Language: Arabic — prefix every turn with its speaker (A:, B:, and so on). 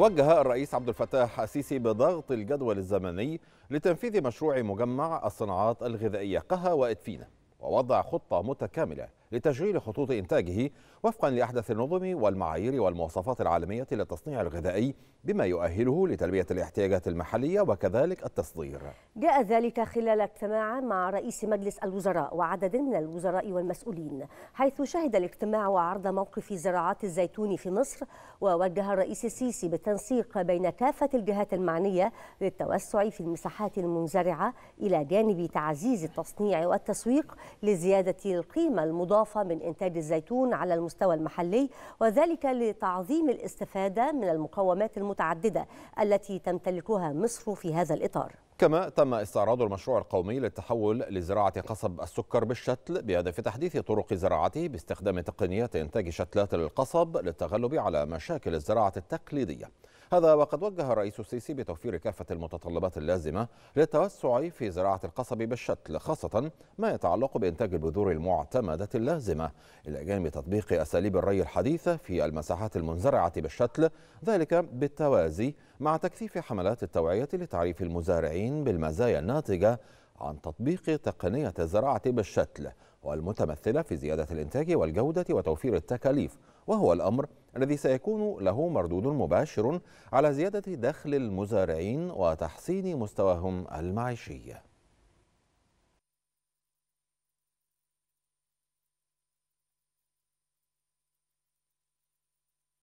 A: وجه الرئيس عبد الفتاح السيسي بضغط الجدول الزمني لتنفيذ مشروع مجمع الصناعات الغذائية قها إدفينة ووضع خطة متكاملة لتشغيل خطوط إنتاجه وفقا لأحدث النظم والمعايير والمواصفات العالمية للتصنيع الغذائي بما يؤهله لتلبية الاحتياجات المحلية وكذلك التصدير
B: جاء ذلك خلال اجتماع مع رئيس مجلس الوزراء وعدد من الوزراء والمسؤولين حيث شهد الاجتماع وعرض موقف زراعات الزيتون في مصر ووجه الرئيس السيسي بالتنسيق بين كافة الجهات المعنية للتوسع في المساحات المنزرعة إلى جانب تعزيز التصنيع والتسويق لزيادة القيمة المضافة الإضافة من إنتاج الزيتون على المستوى المحلي وذلك لتعظيم الاستفادة من المقومات المتعددة التي تمتلكها مصر في هذا الإطار
A: كما تم استعراض المشروع القومي للتحول لزراعة قصب السكر بالشتل بهدف تحديث طرق زراعته باستخدام تقنيات إنتاج شتلات القصب للتغلب على مشاكل الزراعة التقليدية هذا وقد وجه الرئيس السيسي بتوفير كافة المتطلبات اللازمة للتوسع في زراعة القصب بالشتل خاصة ما يتعلق بإنتاج البذور المعتمدة اللازمة إلى جانب تطبيق أساليب الري الحديثة في المساحات المنزرعة بالشتل ذلك بالتوازي مع تكثيف حملات التوعية لتعريف المزارعين بالمزايا الناتجة عن تطبيق تقنية الزراعة بالشتل والمتمثلة في زيادة الإنتاج والجودة وتوفير التكاليف وهو الأمر الذي سيكون له مردود مباشر على زيادة دخل المزارعين وتحسين مستواهم المعيشي